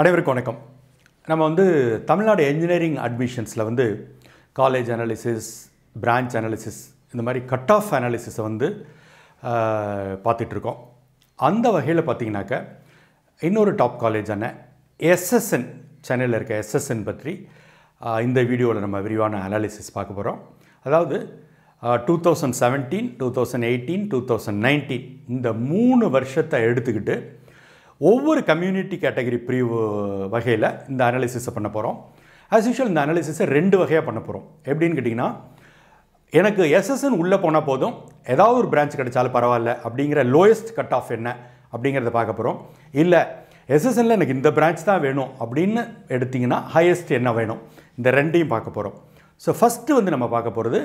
அனைவருக்கும் வணக்கம் நம்ம வந்து தமிழ்நாடு என்ஜினியரிங் அட்மிஷன்ஸில் வந்து காலேஜ் அனாலிசிஸ் பிரான்ச் அனாலிசிஸ் இந்த மாதிரி கட் ஆஃப் அனாலிசிஸை வந்து பார்த்துட்ருக்கோம் அந்த வகையில் பார்த்திங்கனாக்க இன்னொரு டாப் காலேஜான எஸ்எஸ்என் சென்னையில் இருக்க எஸ்எஸ்என் பற்றி இந்த வீடியோவில் நம்ம விரிவான அனாலிசிஸ் பார்க்க போகிறோம் அதாவது two thousand seventeen two thousand eighteen two thousand nineteen இந்த மூணு வருஷத்தை எடுத்துக்கிட்டு ஒவ்வொரு கம்யூனிட்டி கேட்டகரி பிரிவு வகையில் இந்த அனாலிசிஸை பண்ண போகிறோம் ஆஸ் யூஷுவல் இந்த அனாலிசிஸை ரெண்டு வகையாக பண்ண போகிறோம் எப்படின்னு கேட்டிங்கன்னா எனக்கு எஸ்எஸ்என் உள்ளே போனால் போதும் ஏதாவது ஒரு பிரான்ச் கிடைச்சாலும் பரவாயில்ல அப்படிங்கிற லோயஸ்ட் கட் ஆஃப் என்ன அப்படிங்கிறத பார்க்க போகிறோம் இல்லை எஸ்எஸ்என்ல எனக்கு இந்த பிரான்ச் தான் வேணும் அப்படின்னு எடுத்திங்கன்னா ஹையஸ்ட் என்ன வேணும் இந்த ரெண்டையும் பார்க்க போகிறோம் ஸோ ஃபஸ்ட்டு வந்து நம்ம பார்க்க போகிறது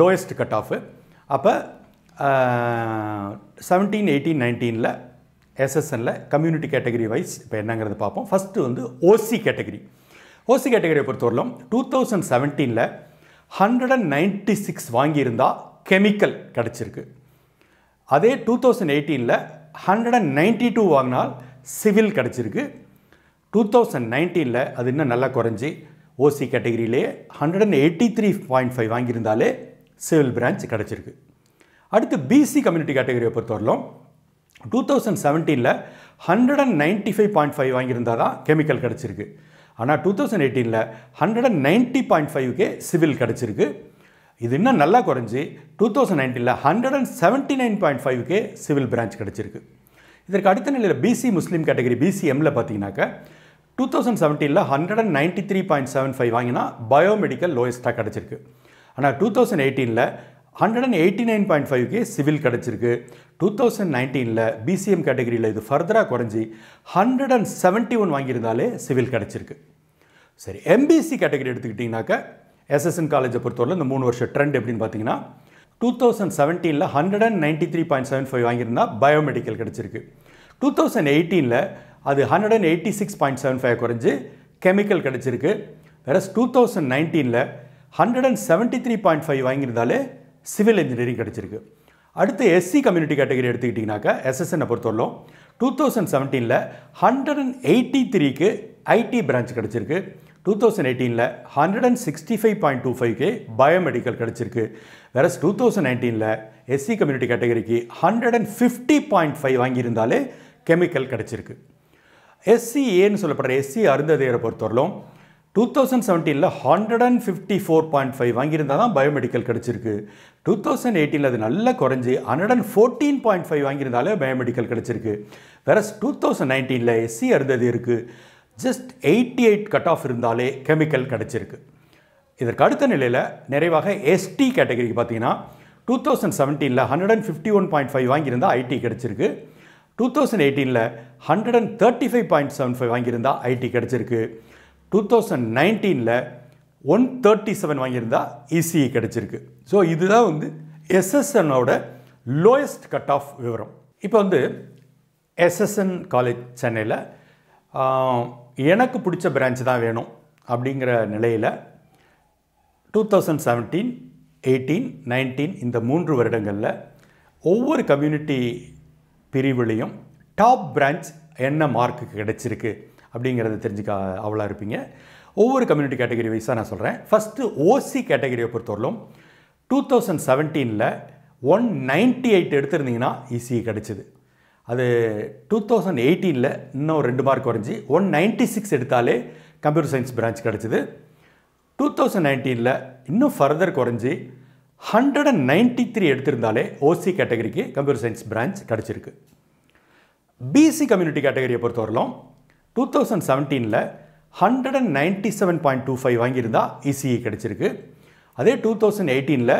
லோயஸ்ட் கட் ஆஃபு அப்போ செவன்டீன் எயிட்டீன் நைன்டீனில் எஸ்எஸ்எல்லில் கம்யூனிட்டி கேட்டகரி வைஸ் இப்போ என்னங்கிறது பார்ப்போம் ஃபஸ்ட்டு வந்து ஓசி கேட்டகரி ஓசி கேட்டகரியை பொறுத்தவரையிலும் டூ தௌசண்ட் செவன்டீனில் ஹண்ட்ரட் அண்ட் நைன்டி சிக்ஸ் வாங்கியிருந்தால் கெமிக்கல் கிடச்சிருக்கு அதே டூ தௌசண்ட் எயிட்டீனில் ஹண்ட்ரட் அண்ட் நைன்டி டூ வாங்கினால் சிவில் கிடச்சிருக்கு டூ தௌசண்ட் நைன்டீனில் அது இன்னும் நல்லா குறைஞ்சி ஓசி கேட்டகரியிலே hundred and eighty three point five வாங்கியிருந்தாலே சிவில் பிரான்ச் கிடச்சிருக்கு அடுத்து பிசி கம்யூனிட்டி கேட்டகரியை பொறுத்தவரையிலும் டூ தௌசண்ட் செவன்டீனில் hundred and ninety five point five வாங்கியிருந்தால் தான் கெமிக்கல் கிடச்சிருக்கு ஆனால் டூ தௌசண்ட் எயிட்டீனில் ஹண்ட்ரட் அண்ட் நைன்ட்டி பாயிண்ட் ஃபைவ்க்கே சிவில் கிடச்சிருக்கு இது இன்னும் நல்லா குறைஞ்சி டூ தௌசண்ட் நைன்டீனில் hundred and seventy nine point ஃபைவ்க்கே சிவில் பிரான்ச் கிடச்சிருக்கு இதற்கு அடுத்த நிலையில் பிசி முஸ்லீம் கேட்டகரி பிசிஎம்மில் பார்த்தீங்கன்னாக்க டூ தௌசண்ட் செவன்டீனில் hundred and ninety three point seven five வாங்கினா பயோமெடிக்கல் லோயஸ்ட்டாக கிடச்சிருக்கு ஆனால் டூ தௌசண்ட் எயிட்டீனில் hundred and eighty nine point ஃபைவ்க்கே சிவில் கிடச்சிருக்கு டூ தௌசண்ட் நைன்டீனில் பிசிஎம் கேட்டகரியில் இது ஃபர்தராக குறைஞ்சி ஹண்ட்ரட் அண்ட் செவன்ட்டி ஒன் வாங்கியிருந்தாலே சிவில் கிடச்சிருக்கு சரி எம்பிசி கேட்டகரி எடுத்துக்கிட்டிங்கனாக்கா எஸ்எஸ்என் காலேஜை பொறுத்தவரை இந்த மூணு வருஷம் ட்ரெண்ட் எப்படின்னு பார்த்தீங்கன்னா டூ தௌசண்ட் செவன்டீனில் hundred and ninety three point seven five வாங்கியிருந்தா பயோமெடிக்கல் கிடச்சிருக்கு டூ தௌசண்ட் எயிட்டீனில் அது hundred and eighty six point seven five குறைஞ்சி கெமிக்கல் கிடச்சிருக்கு வேறஸ் டூ தௌசண்ட் நைன்டீனில் hundred and seventy three point five வாங்கியிருந்தாலே சிவில் இன்ஜினியரிங் கிடச்சிருக்கு அடுத்து எஸ்சி கம்யூனிட்டி கேட்டகரி எடுத்துக்கிட்டிங்கனாக்கா எஸ்எஸ்என்னை பொறுத்தவரைக்கும் டூ தௌசண்ட் செவன்டீனில் ஹண்ட்ரட் அண்ட் எயிட்டி த்ரீக்கு ஐடி பிரான்ச் கிடச்சிருக்கு டூ தௌசண்ட் எயிட்டீனில் hundred and sixty five point two ஃபைவ்க்கு பயோமெடிக்கல் கிடச்சிருக்கு வேற டூ தௌசண்ட் நைன்டீனில் எஸ்சி கம்யூனிட்டி கேட்டகரிக்கு hundred and fifty point five வாங்கியிருந்தாலே கெமிக்கல் கிடச்சிருக்கு எஸ்சி ஏன்னு சொல்லப்படுற எஸ்சி அருந்ததையரை பொறுத்தவரையிலும் டூ தௌசண்ட் செவன்டீனில் hundred and fifty four point five வாங்கியிருந்தால் தான் பயோமெடிக்கல் கிடச்சிருக்கு டூ தௌசண்ட் எயிட்டீனில் அது நல்லா குறைஞ்சி hundred and fourteen point five வாங்கியிருந்தாலே பயோமெடிக்கல் கிடச்சிருக்கு வேறஸ் டூ தௌசண்ட் நைன்டீனில் எஸ்சி அருந்தது இருக்குது just eighty eight cut off இருந்தாலே கெமிக்கல் கிடச்சிருக்கு இதற்கு அடுத்த நிலையில் நிறைவாக எஸ்டி கேட்டகரிக்கு பார்த்தீங்கன்னா டூ தௌசண்ட் செவன்டீனில் hundred and fifty one point five வாங்கியிருந்தால் ஐடி கிடச்சிருக்கு டூ தௌசண்ட் எயிட்டீனில் hundred and thirty five point seven five வாங்கியிருந்தால் ஐடி கிடச்சிருக்கு டூ தௌசண்ட் நைன்டீனில் ஒன் தேர்ட்டி செவன் வாங்கியிருந்தால் இசிஐ e e கிடச்சிருக்கு ஸோ இதுதான் வந்து எஸ்எஸ்என்னோட லோயஸ்ட் கட் ஆஃப் விவரம் இப்போ வந்து எஸ்எஸ்என் காலேஜ் சென்னையில் எனக்கு பிடிச்ச பிரான்ச் தான் வேணும் அப்படிங்கிற நிலையில் two thousand seventeen eighteen nineteen இந்த மூன்று வருடங்களில் ஒவ்வொரு கம்யூனிட்டி பிரிவுலேயும் டாப் பிரான்ச் என்ன மார்க்கு கிடச்சிருக்கு அப்படிங்கிறத தெரிஞ்சுக்க அவளாக இருப்பீங்க ஒவ்வொரு கம்யூனிட்டி கேட்டகரி வைஸாக நான் சொல்கிறேன் ஃபஸ்ட்டு ஓசி கேட்டகரியை பொறுத்தவரையிலும் டூ தௌசண்ட் செவன்டீனில் ஒன் நைன்ட்டி எயிட் எடுத்திருந்தீங்கன்னா ஈஸி கிடச்சிது அது டூ தௌசண்ட் எயிட்டீனில் இன்னும் ரெண்டு மார்க் குறைஞ்சி ஒன் நைன்ட்டி சிக்ஸ் எடுத்தாலே கம்ப்யூட்டர் சயின்ஸ் பிரான்ச் கிடச்சிது டூ தௌசண்ட் நைன்டீனில் இன்னும் ஃபர்தர் குறைஞ்சி ஹண்ட்ரட் அண்ட் நைன்ட்டி த்ரீ எடுத்திருந்தாலே ஓசி கேட்டகரிக்கு கம்ப்யூட்டர் சயின்ஸ் பிரான்ச் கிடச்சிருக்கு பிசி கம்யூனிட்டி கேட்டகரியை பொறுத்தவரையிலும் டூ தௌசண்ட் செவன்டீனில் hundred and ninety seven point two five வாங்கியிருந்தால் இசிஇ கிடச்சிருக்கு அதே டூ தௌசண்ட் எயிட்டீனில்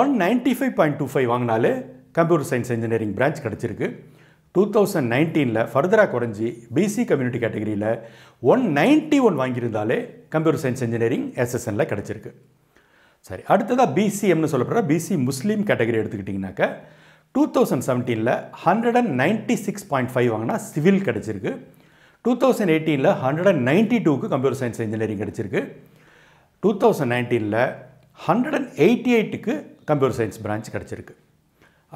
one ninety five point two five வாங்கினாலே கம்ப்யூட்டர் சயின்ஸ் இன்ஜினியரிங் பிரான்ச் கிடச்சிருக்கு டூ தௌசண்ட் நைன்டீனில் ஃபர்தராக குறைஞ்சி பிசி கம்யூனிட்டி கேட்டகரியில் ஒன் நைன்ட்டி ஒன் வாங்கியிருந்தாலே கம்ப்யூட்டர் சயின்ஸ் இன்ஜினியரிங் எஸ்எஸ்என்ல கிடச்சிருக்கு சரி அடுத்ததாக பிசிஎம்னு சொல்லப்படுற பிசி முஸ்லீம் கேட்டகரி எடுத்துக்கிட்டிங்கனாக்க டூ தௌசண்ட் செவன்டீனில் hundred and ninety six point five வாங்கினா சிவில் கிடச்சிருக்கு டூ தௌசண்ட் எயிட்டீனில் ஹண்ட்ரட் அண்ட் நைன்ட்டி டூக்கு கம்ப்யூட்டர் சயின்ஸ் இன்ஜினியரிங் கிடச்சிருக்கு டூ தௌசண்ட் நைன்டீனில் ஹண்ட்ரட் அண்ட் எயிட்டி எயிட்டுக்கு கம்ப்யூட்டர் சயின்ஸ் பிரான்ச் கிடச்சிருக்கு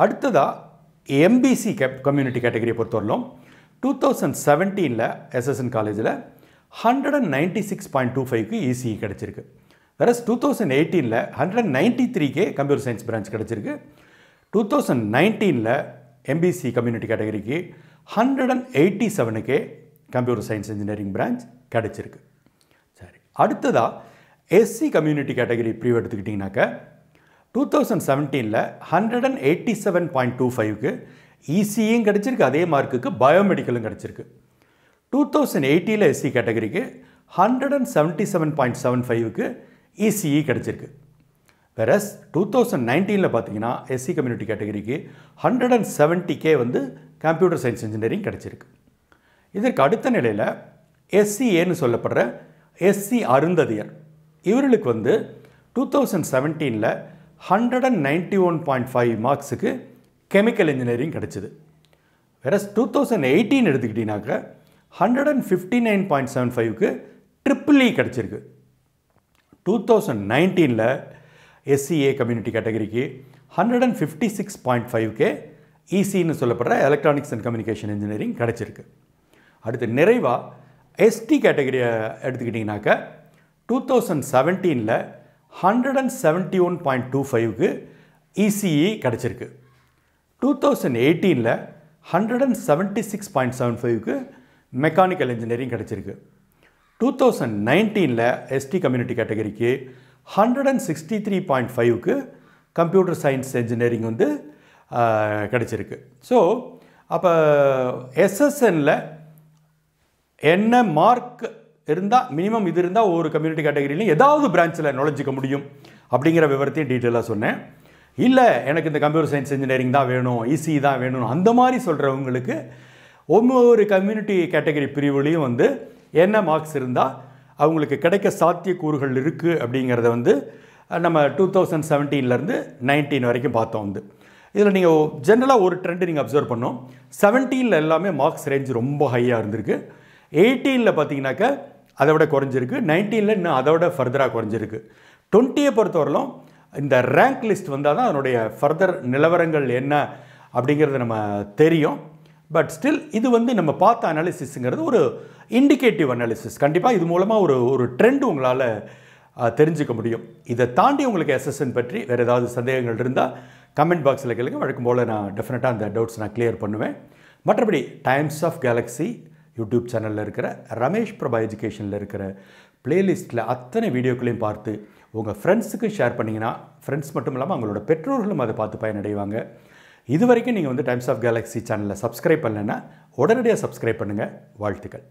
அடுத்ததாக எம்பிசி கேப் கம்யூனிட்டி கேட்டகரியை பொறுத்தவரையிலும் டூ தௌசண்ட் செவன்டீனில் எஸ்எஸ்என் காலேஜில் hundred and ninety six point two ஃபைவ்க்கு இசிஇ கிடச்சிருக்கு வேறஸ் டூ தௌசண்ட் எயிட்டீனில் ஹண்ட்ரட் அண்ட் நைன்ட்டி த்ரீக்கே கம்ப்யூட்டர் சயின்ஸ் பிரான்ச் கிடச்சிருக்கு டூ தௌசண்ட் நைன்டீனில் எம்பிசி கம்யூனிட்டி கேட்டகரிக்கு ஹண்ட்ரட் அண்ட் எயிட்டி செவனுக்கே கம்ப்யூட்டர் சயின்ஸ் இன்ஜினியரிங் பிரான்ச் கிடச்சிருக்கு சரி அடுத்ததாக எஸ்சி கம்யூனிட்டி கேட்டகரி பிரிவு எடுத்துக்கிட்டிங்கனாக்கா டூ தௌசண்ட் செவன்டீனில் hundred and eighty seven point two ஃபைவ்க்கு இசியும் கிடச்சிருக்கு அதே மார்க்குக்கு பயோமெடிக்கலும் கிடச்சிருக்கு டூ தௌசண்ட் எயிட்டியில் எஸ்சி கேட்டகரிக்கு hundred and seventy seven point seven ஃபைவுக்கு இசிஇ கிடச்சிருக்கு வெரஸ் டூ தௌசண்ட் நைன்டீனில் பார்த்தீங்கன்னா எஸ்சி கம்யூனிட்டி கேட்டகரிக்கு ஹண்ட்ரட் அண்ட் செவன்ட்டி கே வந்து கம்ப்யூட்டர் சயின்ஸ் இன்ஜினியரிங் கிடச்சிருக்கு இதற்கு அடுத்த நிலையில் எஸ்சிஏன்னு சொல்லப்படுற எஸ்சி அருந்ததியர் இவர்களுக்கு வந்து டூ தௌசண்ட் செவன்டீனில் hundred and ninety one point five மார்க்ஸுக்கு கெமிக்கல் இன்ஜினியரிங் கிடச்சிது வேற டூ தௌசண்ட் எயிட்டீன் எடுத்துக்கிட்டீங்கனாக்க hundred and fifty nine point seven ஃபைவ்க்கு ட்ரிப்பிள் இ கிடச்சிருக்கு டூ தௌசண்ட் நைன்டீனில் எஸ்சிஏ கம்யூனிட்டி கேட்டகரிக்கு hundred and fifty six point ஃபைவ்கே ஈசின்னு சொல்லப்படுற எலக்ட்ரானிக்ஸ் அண்ட் கம்யூனிகேஷன் இன்ஜினியரிங் கிடச்சிருக்கு அடுத்து நிறைவாக எஸ்டி கேட்டகரியை எடுத்துக்கிட்டிங்கனாக்கா டூ தௌசண்ட் செவன்டீனில் hundred and seventy one point two ஃபைவுக்கு இசிஇ கிடச்சிருக்கு டூ தௌசண்ட் எயிட்டீனில் hundred and seventy six point seven ஃபைவ்க்கு மெக்கானிக்கல் இன்ஜினியரிங் கிடச்சிருக்கு டூ தௌசண்ட் நைன்டீனில் எஸ்டி கம்யூனிட்டி கேட்டகரிக்கு hundred and sixty three point ஃபைவுக்கு கம்ப்யூட்டர் சயின்ஸ் இன்ஜினியரிங் வந்து கிடச்சிருக்கு ஸோ அப்போ எஸ்எஸ்என்னில் என்ன மார்க் இருந்தால் மினிமம் இது இருந்தால் ஒவ்வொரு கம்யூனிட்டி கேட்டகிரிலையும் ஏதாவது பிரான்ச்சில் நுழைஞ்சிக்க முடியும் அப்படிங்கிற விவரத்தையும் டீட்டெயிலாக சொன்னேன் இல்லை எனக்கு இந்த கம்ப்யூட்டர் சயின்ஸ் இன்ஜினியரிங் தான் வேணும் இசி e தான் வேணும் அந்த மாதிரி சொல்கிறவங்களுக்கு ஒவ்வொரு கம்யூனிட்டி கேட்டகரி பிரிவுலையும் வந்து என்ன மார்க்ஸ் இருந்தால் அவங்களுக்கு கிடைக்க சாத்தியக்கூறுகள் இருக்குது அப்படிங்கிறத வந்து நம்ம டூ தௌசண்ட் செவன்டீன்லேருந்து நைன்டீன் வரைக்கும் பார்த்தோம் வந்து இதில் நீங்கள் ஜென்ரலாக ஒரு ட்ரெண்டு நீங்கள் அப்சர்வ் பண்ணோம் செவன்டீனில் எல்லாமே மார்க்ஸ் ரேஞ்ச் ரொம்ப ஹையாக இருந்திருக்கு எயிட்டீனில் பார்த்தீங்கன்னாக்கா அதை விட குறைஞ்சிருக்கு நைன்டீனில் இன்னும் அதை விட ஃபர்தராக குறைஞ்சிருக்கு டுவெண்ட்டியை பொறுத்தவரையிலும் இந்த ரேங்க் லிஸ்ட் வந்தால் தான் அதனுடைய ஃபர்தர் நிலவரங்கள் என்ன அப்படிங்கிறது நம்ம தெரியும் பட் ஸ்டில் இது வந்து நம்ம பார்த்த அனாலிசிஸுங்கிறது ஒரு இண்டிகேட்டிவ் அனாலிசிஸ் கண்டிப்பாக இது மூலமாக ஒரு ஒரு ட்ரெண்ட் உங்களால் தெரிஞ்சுக்க முடியும் இதை தாண்டி உங்களுக்கு எஸ்எஸ்என் பற்றி வேறு ஏதாவது சந்தேகங்கள் இருந்தால் கமெண்ட் பாக்ஸில் கேளுங்க வழக்கம் போல் நான் டெஃபினட்டாக அந்த டவுட்ஸ் நான் கிளியர் பண்ணுவேன் மற்றபடி டைம்ஸ் ஆஃப் கேலக்ஸி யூடியூப் சேனலில் இருக்கிற ரமேஷ் பிரபா எஜுகேஷனில் இருக்கிற பிளேலிஸ்ட்டில் அத்தனை வீடியோக்களையும் பார்த்து உங்கள் ஃப்ரெண்ட்ஸுக்கு ஷேர் பண்ணிங்கன்னா ஃப்ரெண்ட்ஸ் மட்டும் இல்லாமல் அவங்களோட பெற்றோர்களும் அதை பார்த்து பயனடைவாங்க இது வரைக்கும் நீங்கள் வந்து டைம்ஸ் ஆஃப் கேலக்ஸி சேனலில் சப்ஸ்கிரைப் பண்ணலைன்னா உடனடியாக சப்ஸ்கிரைப் பண்ணுங்கள் வாழ்த்துக்கள்